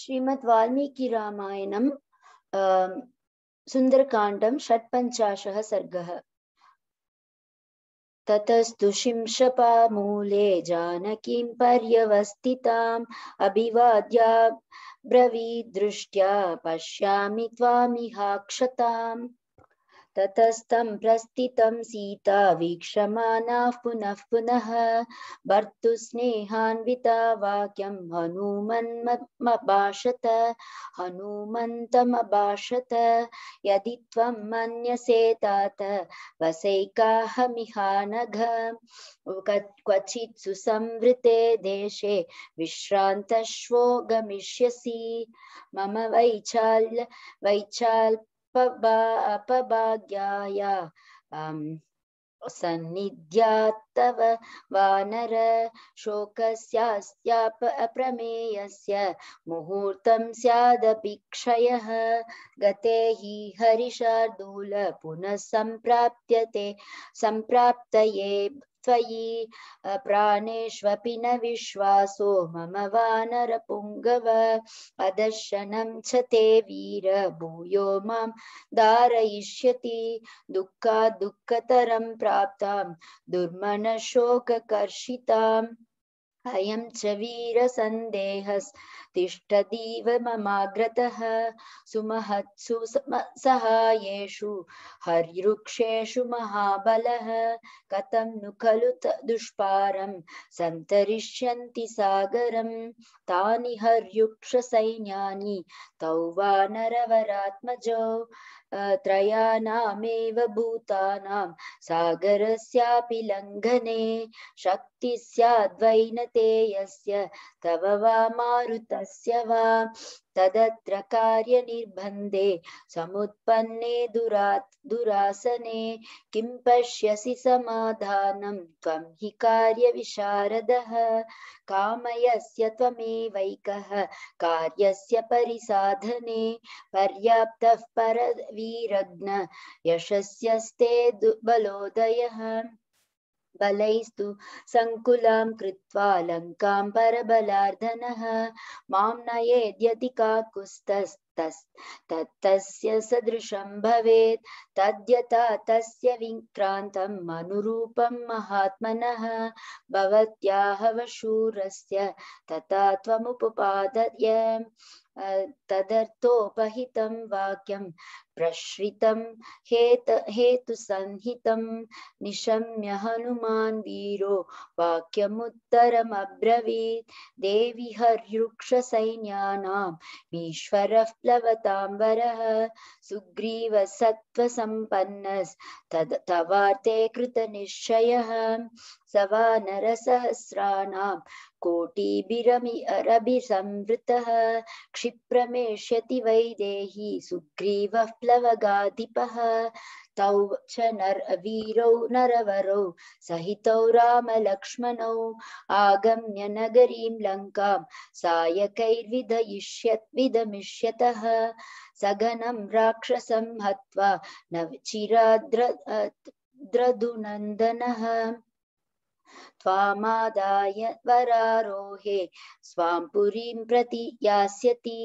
श्रीमद् वाल्मीकि रामायणं सुन्दरकाण्डं षट्पञ्चाशः सर्गः ततस्तुशिंशपामूले जानकीं पर्यवस्थिताम् अभिवाद्या ब्रवीदृष्ट्या पश्यामि त्वामिहाक्षताम् ततस्तं प्रस्थितं सीता वीक्षमाणाः पुनः पुनः भर्तुस्नेहान्विता वाक्यं हनुमन्मभाषत हनुमन्तमभाषत यदि त्वं मन्यसे तात वसैकाहमिहानघ क्वचित् सुसंवृते देशे विश्रान्तश्वो गमिष्यसि मम वैचाल् वैचाल् अपभाग्याय अं, सन्निध्यात्तव वानर शोकस्यास्याप अप्रमेयस्य मुहूर्तं स्यादपि क्षयः गते हि हरिशार्दूल पुनः सम्प्राप्यते सम्प्राप्तये त्वयि प्राणेष्वपि न विश्वासो मम वानरपुङ्गव अदर्शनं च ते वीर भूयो मां धारयिष्यति दुःखात् दुःखतरं प्राप्तां दुर्मनशोककर्षिताम् अयं च वीरसन्देहस्तिष्ठतीव ममाग्रतः सुमहत्सु सहायेषु हरिवृक्षेषु महाबलः कथं नु खलु दुष्पारं सन्तरिष्यन्ति सागरं तानि हर्युक्षसैन्यानि तौ वानरवरात्मजौ त्रयाणामेव भूतानां सागरस्यापि लङ्घने शक्ति स्याद्वैनतेयस्य तव वा मारुतस्य वा तदत्र कार्य कार्यनिर्बन्धे समुत्पन्ने दुरात् दुरासने किं पश्यसि समाधानं त्वं हि कार्यविशारदः कामयस्य त्वमेवैकः कार्यस्य परिसाधने पर्याप्तः परवीरग्न यशस्यस्ते बलोदयः बलैस्तु सङ्कुलां कृत्वा लङ्कां परबलार्धनः मां नयेद्यति काकुस्तस् तस् तत्तस्य सदृशं भवेत् तद्यथा तस्य महात्मनः तथा त्वमुपपादय तदर्थोपहितं वाक्यं प्रश्रितं हेत हेतुसंहितं निशम्य हनुमान् वीरो वाक्यमुत्तरमब्रवीत् देवि हर्युक्षसैन्यानाम् ईश्वरः प्लवताम्बरः सुग्रीवसत्त्वसम्पन्नस्तद तवार्ते कृतनिश्चयः स वा नरसहस्राणां कोटिभिरमि अरभिसंवृतः क्षिप्रमेष्यति वैदेही सुग्रीवः प्लवगाधिपः तौ च नर वीरौ नरवरौ सहितौ रामलक्ष्मणौ आगम्य नगरीं लङ्कां सायकैर्विदयिष्यत् विदमिष्यतः सघनं राक्षसं हत्वा न चिराद्र द्रदुनन्दनः त्वामादाय वरारोहे स्वां पुरीं प्रति यास्यति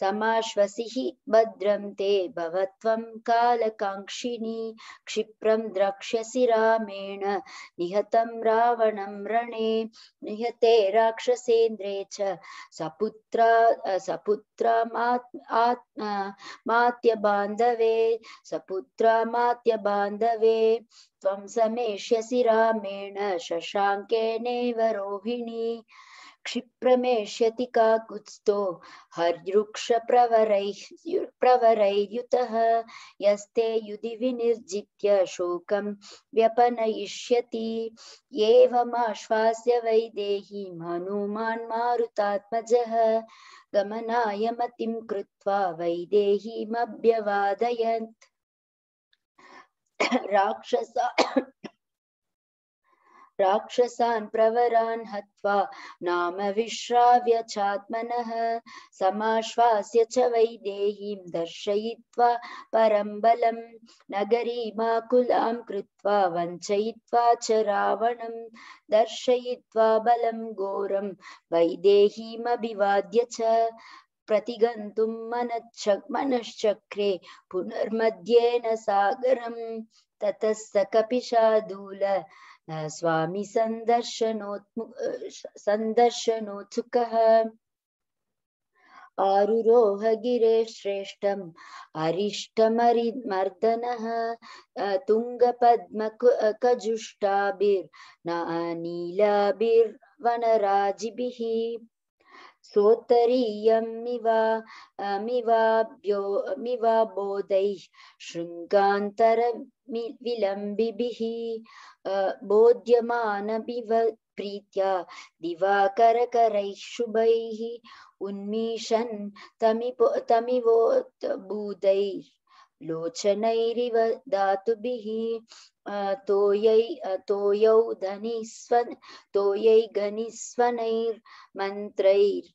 समाश्वसिः भद्रं ते भवत्वं कालकाङ्क्षिणी क्षिप्रं द्रक्ष्यसि रामेण निहतं रावणं रणे निहते राक्षसेन्द्रे च सपुत्रा सपुत्रामात्य बान्धवे सपुत्रामात्य बान्धवे त्वं समेष्यसि रामेण शशाङ्केनैव रोहिणी क्षिप्रमेष्यति काकुत्स्थो हर्यृक्षप्रवरैः प्रवरैर्युतः यस्ते युधि विनिर्जित्य शोकं व्यपनयिष्यति एवमाश्वास्य वैदेहीं हनुमान् मारुतात्मजः गमनाय मतिं कृत्वा वैदेहीमभ्यवादयन्त् राक्षसा राक्षसान् प्रवरान् हत्वा नाम विश्राव्य चात्मनः समाश्वास्य च वैदेहीं दर्शयित्वा परं बलं नगरीमाकुलां कृत्वा वञ्चयित्वा च रावणं दर्शयित्वा बलं घोरं वैदेहीमभिवाद्य च प्रतिगन्तुं मनच्छ मनश्चक्रे पुनर्मध्येन सागरं ततः स कपिशादूल स्वामी सन्दर्शनोत्मु सन्दर्शनोत्सुकः आरुरोह गिरे श्रेष्ठम् अरिष्टमरिमर्दनः तुङ्गपद्मकजुष्टाभिर्नानीलाभिर्वनराजिभिः सोत्तरीयमिवामिवाभ्योमिवा बोधैः शृङ्गान्तरविलम्बिभिः प्रीत्या दिवाकरकरैः शुभैः उन्मीषन् तमिपो तमिवोद्बूदैः लोचनैरिव धातुभिः तोयै तोयौ धनिस्व तोयै घनिस्वनैर्मन्त्रैर्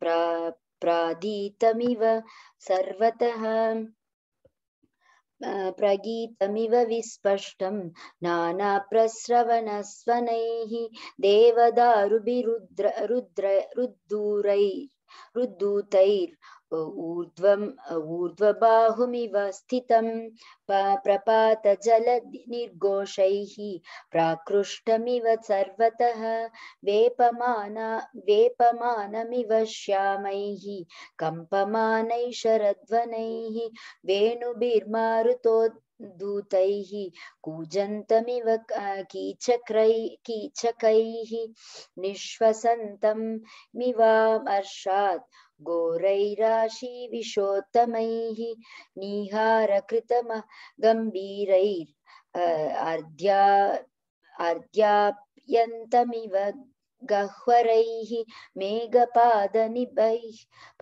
प्रा प्रादीतमिव सर्वतः प्रगीतमिव विस्पष्टं नानाप्रस्रवणस्वनैः देवदारुभिरुद्र रुद्र रुद्दूरैर् रुद्दूतैर् ऊर्ध्वम् ऊर्ध्वबाहुमिव स्थितं प्रपातजलनिर्घोषैः प्राकृष्टमिव सर्वतः वेपमाना वेपमानमिव श्यामैः कम्पमानैः शरध्वन वेणुभिर्मारुतोद् दूतैः कूजन्तमिव कीचक्रै कीचकैः निःश्वसन्तं मिवामर्षात् घोरैराशिविषोत्तमैः निहारकृतम गम्भीरैर् अर्ध्या अर्ध्याप्यन्तमिव गह्वरैः मेघपादनिभैः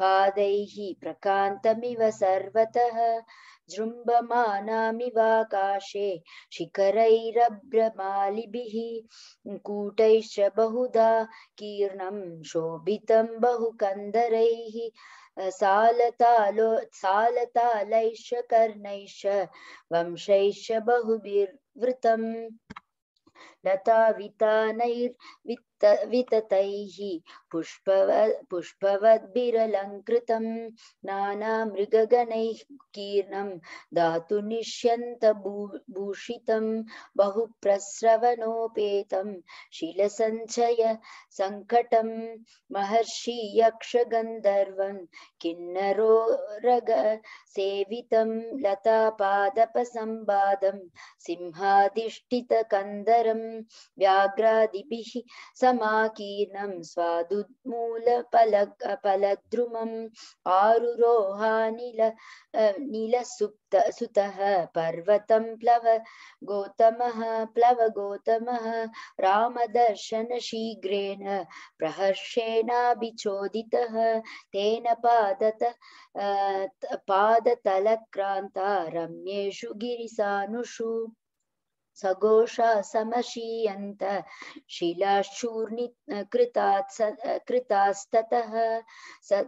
पादैः प्रकान्तमिव सर्वतः जृम्भमानामिवाकाशे शिखरैरभ्रमालिभिः कूटैश्च बहुधा कीर्णं शोभितं बहुकन्दरैः सालतालो सालतालैश्च कर्णैश्च वंशैश्च बहुभिर्वृतम् लतावितानैर्वित् वित विततैः पुष्पव पुष्पवद्भिरलङ्कृतं नानामृगगणैः कीर्णं धातुनिष्यन्तभू भूषितं बहुप्रस्रवणोपेतं शिलसञ्चय सङ्कटं महर्षि यक्षगन्धर्वं किन्नरो रग सेवितं लतापादपसम्बादं सिंहाधिष्ठितकन्दरं व्याघ्रादिभिः सम कीर्णं स्वादुन्मूलपलक फलद्रुमम् आरुरोहानिल नीलसुप्त सुतः पर्वतं प्लव गौतमः प्लव गौतमः रामदर्शनशीघ्रेण प्रहर्षेणाभिचोदितः तेन पादत पादतलक्रान्ता रम्येषु गिरिसानुषु सघोषा समशीयन्त शिलाशूर्णि कृतात् कृतास्ततः स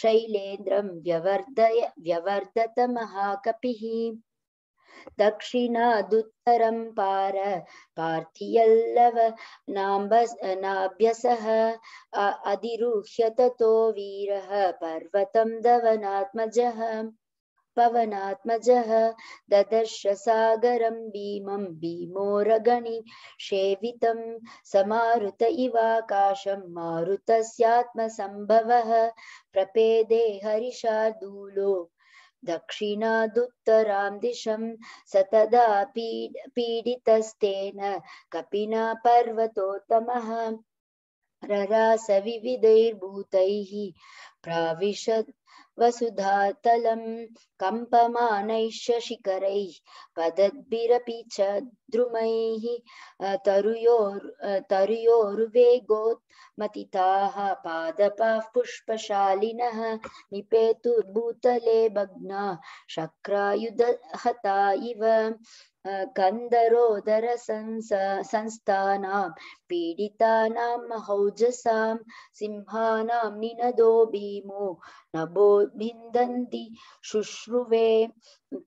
शैलेन्द्रं व्यवर्धय व्यवर्धत महाकपिः दक्षिणादुत्तरं पार पार्थियल्लव नाभ्यसः अधिरुह्य ततो वीरः पर्वतं धवनात्मजः पवनात्मज ददर्श सागरं भीमं भीमोरगणि शेवित समारुत इवाकाशं मारुतस्यात्मसम्भवः प्रपेदे हरिषादूलो दक्षिणादुत्तरां दिशं सतदा पीड पीडितस्तेन कपिना पर्वतोत्तमः ररासविविधैर्भूतैः प्राविशत् वसुधातलं कम्पमानैश्च शिखरैः पदद्भिरपि च द्रुमैः तरुयोर् मतिताः पादपाः पुष्पशालिनः निपेतुर्भूतले भग्ना शक्रायुधहता इव कन्दरोदर संस्थानां पीडितानां महौजसां सिंहानां निनदोभि भीमो नभो भिन्दन्ति शुश्रुवे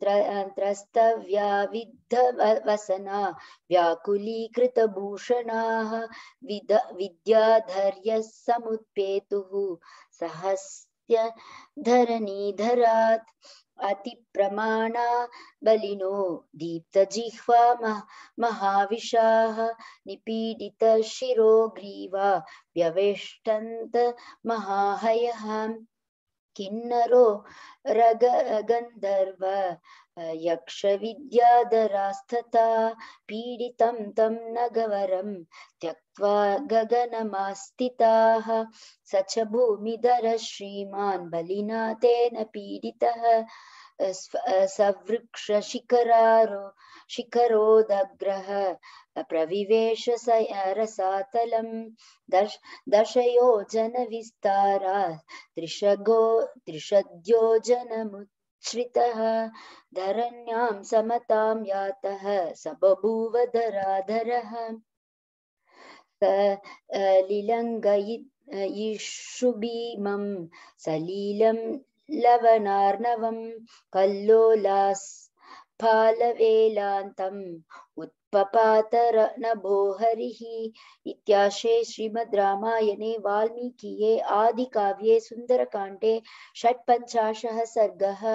त्रस्तव्याविद्धवसना व्याकुलीकृतभूषणाः विद विद्याधर्यः समुत्पेतुः सहस्त्यधरणीधरात् अति अतिप्रमाणा बलिनो दीप्त दीप्तजिह्वा महाविषा निपीडित शिरो ग्रीवा व्यवेष्टन्त महाहयः किन्नरो रग गन्धर्व यक्ष यक्षविद्याधरास्तथा पीडितं तं नगवरं त्यक्त्वा गगनमास्थिताः स च भूमिधर श्रीमान् बलिना तेन पीडितः सवृक्षशिखरारो शिखरोदग्रह प्रविवेश स रसातलं दश दशयोजनविस्तारा त्रिशगो त्रिशद्योजनमुत् श्रितः धरण्यां समतां यातः स बभूव धराधरः लिलङ्गयिषुभीमं सलीलं लवनार्णवं कल्लोलास् फालवेलान्तम् नभो हरिः इत्याशे श्रीमद् रामायणे वाल्मीकिये आदिकाव्ये सुन्दरकाण्डे षट्पञ्चाशः सर्गः